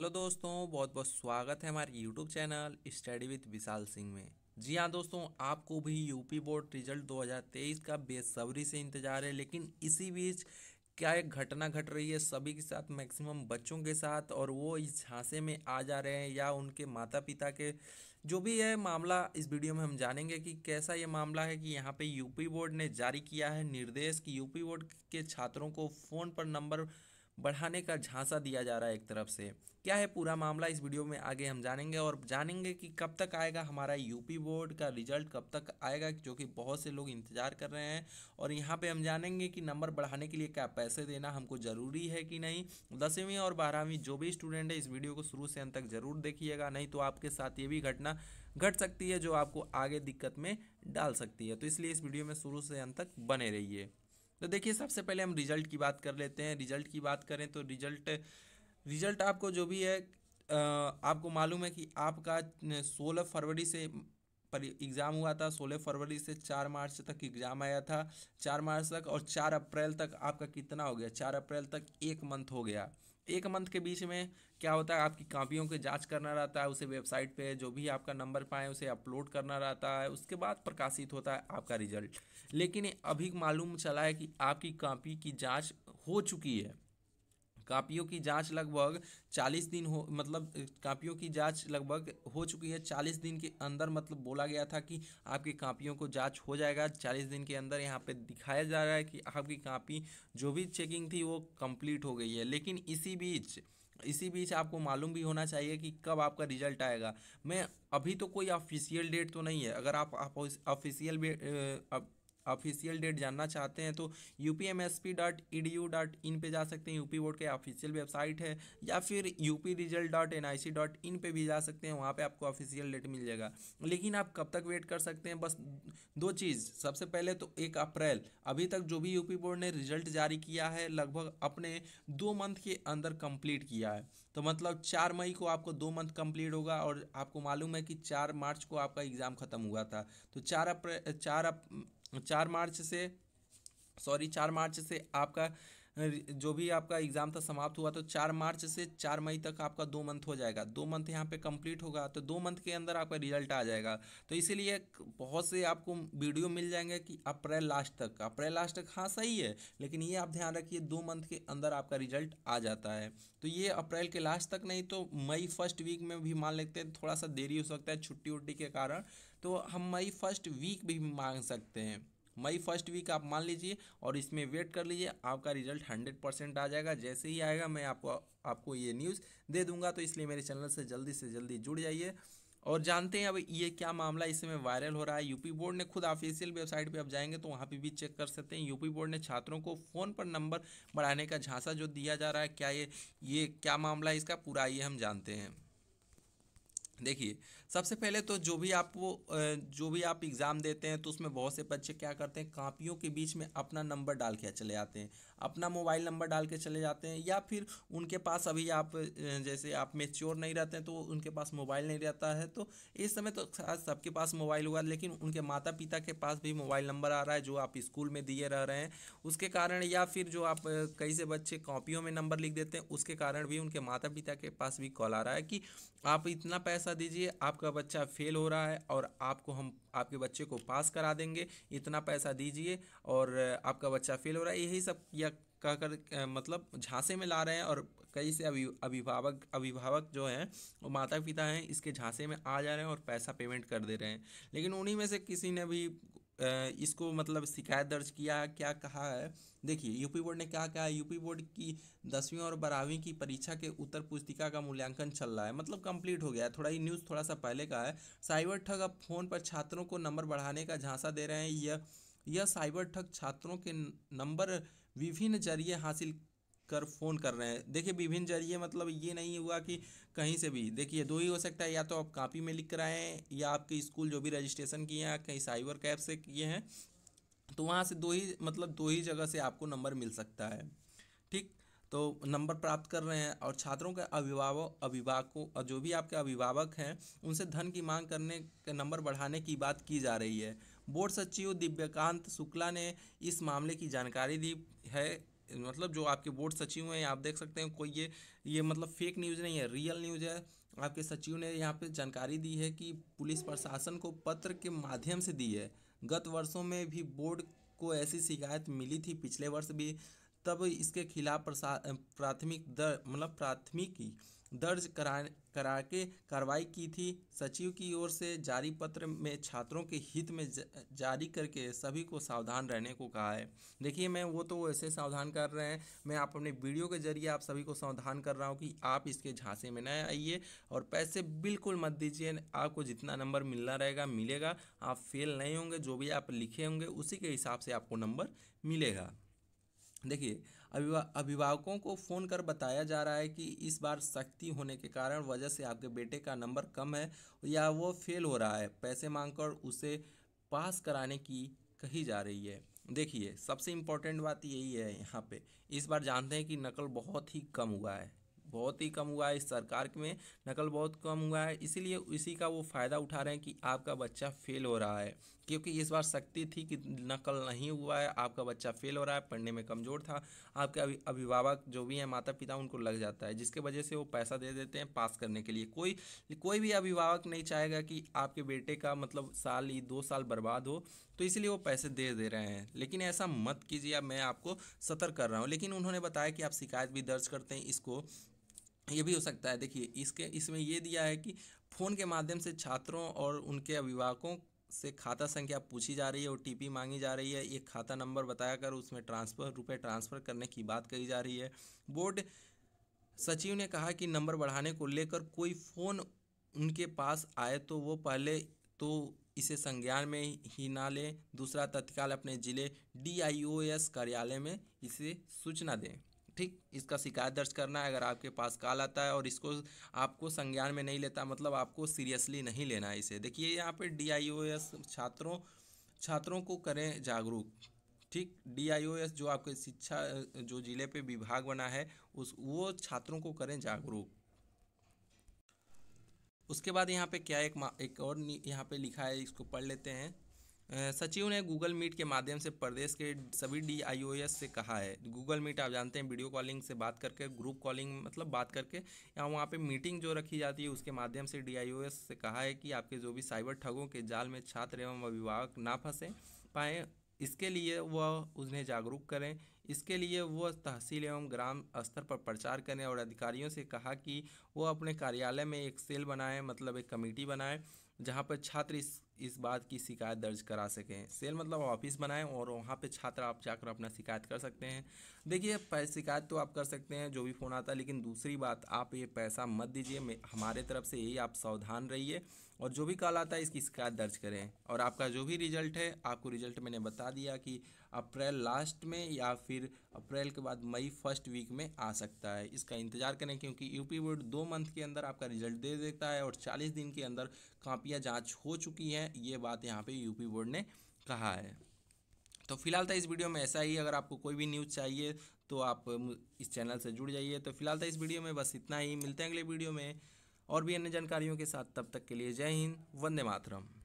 hello दोस्तों बहुत बहुत स्वागत है हमारे YouTube channel study with Vishal Singh में जी हाँ दोस्तों आपको भी यूपी बोर्ड रिजल्ट 2023 का बेसब्री से इंतजार है लेकिन इसी बीच क्या एक घटना घट रही है सभी के साथ मैक्सिमम बच्चों के साथ और वो इस झांसे में आ जा रहे हैं या उनके माता पिता के जो भी है मामला इस वीडियो में हम जानेंगे कि कैसा ये मामला है कि यहाँ पे यूपी बोर्ड ने जारी किया है निर्देश कि यूपी बोर्ड के छात्रों को फ़ोन पर नंबर बढ़ाने का झांसा दिया जा रहा है एक तरफ से क्या है पूरा मामला इस वीडियो में आगे हम जानेंगे और जानेंगे कि कब तक आएगा हमारा यूपी बोर्ड का रिजल्ट कब तक आएगा जो कि बहुत से लोग इंतज़ार कर रहे हैं और यहाँ पे हम जानेंगे कि नंबर बढ़ाने के लिए क्या पैसे देना हमको ज़रूरी है कि नहीं दसवीं और बारहवीं जो भी स्टूडेंट है इस वीडियो को शुरू से अंत तक ज़रूर देखिएगा नहीं तो आपके साथ ये भी घटना घट सकती है जो आपको आगे दिक्कत में डाल सकती है तो इसलिए इस वीडियो में शुरू से अंत तक बने रहिए तो देखिए सबसे पहले हम रिजल्ट की बात कर लेते हैं रिजल्ट की बात करें तो रिजल्ट रिजल्ट आपको जो भी है आपको मालूम है कि आपका सोलह फरवरी से पर एग्ज़ाम हुआ था सोलह फरवरी से चार मार्च तक एग्ज़ाम आया था चार मार्च तक और चार अप्रैल तक आपका कितना हो गया चार अप्रैल तक एक मंथ हो गया एक मंथ के बीच में क्या होता है आपकी कापियों की जांच करना रहता है उसे वेबसाइट पे जो भी आपका नंबर पाए उसे अपलोड करना रहता है उसके बाद प्रकाशित होता है आपका रिजल्ट लेकिन अभी मालूम चला है कि आपकी कापी की जाँच हो चुकी है कापियों की जांच लगभग 40 दिन हो मतलब कापियों की जांच लगभग हो चुकी है 40 दिन के अंदर मतलब बोला गया था कि आपकी कापियों को जांच हो जाएगा 40 दिन के अंदर यहाँ पे दिखाया जा रहा है कि आपकी कापी जो भी चेकिंग थी वो कंप्लीट हो गई है लेकिन इसी बीच इसी बीच आपको मालूम भी होना चाहिए कि कब आपका रिजल्ट आएगा मैं अभी तो कोई ऑफिशियल डेट तो नहीं है अगर आप ऑफिशियल ऑफिशियल डेट जानना चाहते हैं तो U P M S P dot E D U dot in पर जा सकते हैं यूपी बोर्ड के ऑफिशियल वेबसाइट है या फिर U P result dot N I C dot in पर भी जा सकते हैं वहाँ पर आपको ऑफिशियल डेट मिल जाएगा लेकिन आप कब तक वेट कर सकते हैं बस दो चीज़ सबसे पहले तो एक अप्रैल अभी तक जो भी यूपी बोर्ड ने रिजल्ट जारी किया है लगभग अपने दो मंथ के अंदर कंप्लीट किया है तो मतलब चार मई को आपको दो मंथ कंप्लीट होगा और आपको मालूम है कि चार मार्च को आपका एग्ज़ाम ख़त्म हुआ था तो चार अप्रैल चार अप, चार मार्च से सॉरी चार मार्च से आपका जो भी आपका एग्ज़ाम था समाप्त हुआ तो चार मार्च से चार मई तक आपका दो मंथ हो जाएगा दो मंथ यहाँ पे कंप्लीट होगा तो दो मंथ के अंदर आपका रिजल्ट आ जाएगा तो इसीलिए बहुत से आपको वीडियो मिल जाएंगे कि अप्रैल लास्ट तक अप्रैल लास्ट तक हाँ सही है लेकिन ये आप ध्यान रखिए दो मंथ के अंदर आपका रिजल्ट आ जाता है तो ये अप्रैल के लास्ट तक नहीं तो मई फर्स्ट वीक में भी मान लेते हैं थोड़ा सा देरी हो सकता है छुट्टी उट्टी के कारण तो हम मई फर्स्ट वीक भी मांग सकते हैं मई फर्स्ट वीक आप मान लीजिए और इसमें वेट कर लीजिए आपका रिजल्ट हंड्रेड परसेंट आ जाएगा जैसे ही आएगा मैं आपको आपको ये न्यूज़ दे दूंगा तो इसलिए मेरे चैनल से जल्दी से जल्दी जुड़ जाइए और जानते हैं अब ये क्या मामला इस समय वायरल हो रहा है यूपी बोर्ड ने खुद ऑफिशियल वेबसाइट पे अब जाएंगे तो वहाँ पे भी चेक कर सकते हैं यूपी बोर्ड ने छात्रों को फ़ोन पर नंबर बढ़ाने का झांसा जो दिया जा रहा है क्या ये ये क्या मामला है इसका पूरा ये हम जानते हैं देखिए सबसे पहले तो जो भी आप वो जो भी आप एग्ज़ाम देते हैं तो उसमें बहुत से बच्चे क्या करते हैं कापियों के बीच में अपना नंबर डाल के चले जाते हैं अपना मोबाइल नंबर डाल के चले जाते हैं या फिर उनके पास अभी आप जैसे आप मेच्योर नहीं रहते हैं तो उनके पास मोबाइल नहीं रहता है तो इस समय तो सबके पास मोबाइल हुआ लेकिन उनके माता पिता के पास भी मोबाइल नंबर आ रहा है जो आप स्कूल में दिए रह रहे हैं उसके कारण या फिर जो आप कई से बच्चे कॉपियों में नंबर लिख देते हैं उसके कारण भी उनके माता पिता के पास भी कॉल आ रहा है कि आप इतना पैसा भरोसा दीजिए आपका बच्चा फेल हो रहा है और आपको हम आपके बच्चे को पास करा देंगे इतना पैसा दीजिए और आपका बच्चा फेल हो रहा है यही सब या कह कर मतलब झांसे में ला रहे हैं और कई से अभी अभिभावक अभिभावक जो हैं वो माता पिता हैं इसके झांसे में आ जा रहे हैं और पैसा पेमेंट कर दे रहे हैं लेकिन उन्हीं में से किसी ने भी इसको मतलब शिकायत दर्ज किया क्या कहा है देखिए यूपी बोर्ड ने क्या कहा है यूपी बोर्ड की दसवीं और बारहवीं की परीक्षा के उत्तर पुस्तिका का मूल्यांकन चल रहा है मतलब कंप्लीट हो गया है थोड़ा ही न्यूज़ थोड़ा सा पहले का है साइबर ठग अब फ़ोन पर छात्रों को नंबर बढ़ाने का झांसा दे रहे हैं यह यह साइबर ठग छात्रों के नंबर विभिन्न जरिए हासिल कर फ़ोन कर रहे हैं देखिए विभिन्न जरिए मतलब ये नहीं हुआ कि कहीं से भी देखिए दो ही हो सकता है या तो आप कापी में लिख कर हैं या आपके स्कूल जो भी रजिस्ट्रेशन किए हैं कहीं साइबर कैब से किए हैं तो वहाँ से दो ही मतलब दो ही जगह से आपको नंबर मिल सकता है ठीक तो नंबर प्राप्त कर रहे हैं और छात्रों के अभिभावक अभिभावकों और जो भी आपके अभिभावक हैं उनसे धन की मांग करने के नंबर बढ़ाने की बात की जा रही है बोर्ड सचिव दिव्यकांत शुक्ला ने इस मामले की जानकारी दी है मतलब जो आपके बोर्ड सचिव हैं आप देख सकते हैं कोई ये ये मतलब फेक न्यूज़ नहीं है रियल न्यूज़ है आपके सचिव ने यहाँ पे जानकारी दी है कि पुलिस प्रशासन को पत्र के माध्यम से दी है गत वर्षों में भी बोर्ड को ऐसी शिकायत मिली थी पिछले वर्ष भी तब इसके खिलाफ प्राथमिक दर मतलब प्राथमिकी दर्ज करा करा के कार्रवाई की थी सचिव की ओर से जारी पत्र में छात्रों के हित में जारी करके सभी को सावधान रहने को कहा है देखिए मैं वो तो ऐसे सावधान कर रहे हैं मैं आप अपने वीडियो के जरिए आप सभी को सावधान कर रहा हूँ कि आप इसके झांसे में न आइए और पैसे बिल्कुल मत दीजिए आपको जितना नंबर मिलना रहेगा मिलेगा आप फेल नहीं होंगे जो भी आप लिखे होंगे उसी के हिसाब से आपको नंबर मिलेगा देखिए अभिवा अभिभावकों को फ़ोन कर बताया जा रहा है कि इस बार सख्ती होने के कारण वजह से आपके बेटे का नंबर कम है या वो फेल हो रहा है पैसे मांगकर उसे पास कराने की कही जा रही है देखिए सबसे इम्पोर्टेंट बात यही है यहाँ पे इस बार जानते हैं कि नकल बहुत ही कम हुआ है बहुत ही कम हुआ है इस सरकार में नकल बहुत कम हुआ है इसीलिए इसी का वो फ़ायदा उठा रहे हैं कि आपका बच्चा फेल हो रहा है क्योंकि इस बार सख्ती थी कि नकल नहीं हुआ है आपका बच्चा फेल हो रहा है पढ़ने में कमज़ोर था आपके अभिभावक जो भी हैं माता पिता उनको लग जाता है जिसके वजह से वो पैसा दे देते हैं पास करने के लिए कोई कोई भी अभिभावक नहीं चाहेगा कि आपके बेटे का मतलब साल ही दो साल बर्बाद हो तो इसलिए वो पैसे दे दे रहे हैं लेकिन ऐसा मत कीजिए मैं आपको सतर्क कर रहा हूँ लेकिन उन्होंने बताया कि आप शिकायत भी दर्ज करते हैं इसको ये भी हो सकता है देखिए इसके इसमें ये दिया है कि फ़ोन के माध्यम से छात्रों और उनके अभिभावकों से खाता संख्या पूछी जा रही है ओ मांगी जा रही है एक खाता नंबर बताया कर उसमें ट्रांसफ़र रुपए ट्रांसफ़र करने की बात कही जा रही है बोर्ड सचिव ने कहा कि नंबर बढ़ाने को लेकर कोई फ़ोन उनके पास आए तो वो पहले तो इसे संज्ञान में ही ना लें दूसरा तत्काल अपने ज़िले डी कार्यालय में इसे सूचना दें ठीक इसका शिकायत दर्ज करना है अगर आपके पास काल आता है और इसको आपको संज्ञान में नहीं लेता मतलब आपको सीरियसली नहीं लेना है इसे देखिए यहाँ पे एस छात्रों छात्रों को करें जागरूक ठीक एस जो आपके शिक्षा जो जिले पे विभाग बना है उस वो छात्रों को करें जागरूक उसके बाद यहाँ पे क्या एक एक और यहाँ पे लिखा है इसको पढ़ लेते हैं सचिव ने गूगल मीट के माध्यम से प्रदेश के सभी डी से कहा है गूगल मीट आप जानते हैं वीडियो कॉलिंग से बात करके ग्रुप कॉलिंग मतलब बात करके या वहाँ पे मीटिंग जो रखी जाती है उसके माध्यम से डी से कहा है कि आपके जो भी साइबर ठगों के जाल में छात्र एवं अभिभावक ना फंसे पाएँ इसके लिए वह उन्हें जागरूक करें इसके लिए वह तहसील एवं ग्राम स्तर पर प्रचार करें और अधिकारियों से कहा कि वह अपने कार्यालय में एक सेल बनाएं मतलब एक कमेटी बनाएं जहाँ पर छात्र इस इस बात की शिकायत दर्ज करा सकें सेल मतलब ऑफिस बनाएं और वहाँ पे छात्र आप जाकर अपना शिकायत कर सकते हैं देखिए शिकायत तो आप कर सकते हैं जो भी फ़ोन आता है लेकिन दूसरी बात आप ये पैसा मत दीजिए हमारे तरफ से यही आप सावधान रहिए और जो भी कॉल आता है इसकी शिकायत दर्ज करें और आपका जो भी रिजल्ट है आपको रिजल्ट मैंने बता दिया कि अप्रैल लास्ट में या फिर अप्रैल के बाद मई फर्स्ट वीक में आ सकता है इसका इंतज़ार करें क्योंकि यूपी बोर्ड दो मंथ के अंदर आपका रिजल्ट दे देता है और चालीस दिन के अंदर कापियाँ जाँच हो चुकी हैं ये बात यहाँ पर यूपी बोर्ड ने कहा है तो फिलहाल था तो इस वीडियो में ऐसा ही अगर आपको कोई भी न्यूज़ चाहिए तो आप इस चैनल से जुड़ जाइए तो फिलहाल था तो इस वीडियो में बस इतना ही मिलते हैं अगले वीडियो में और भी अन्य जानकारियों के साथ तब तक के लिए जय हिंद वंदे मातरम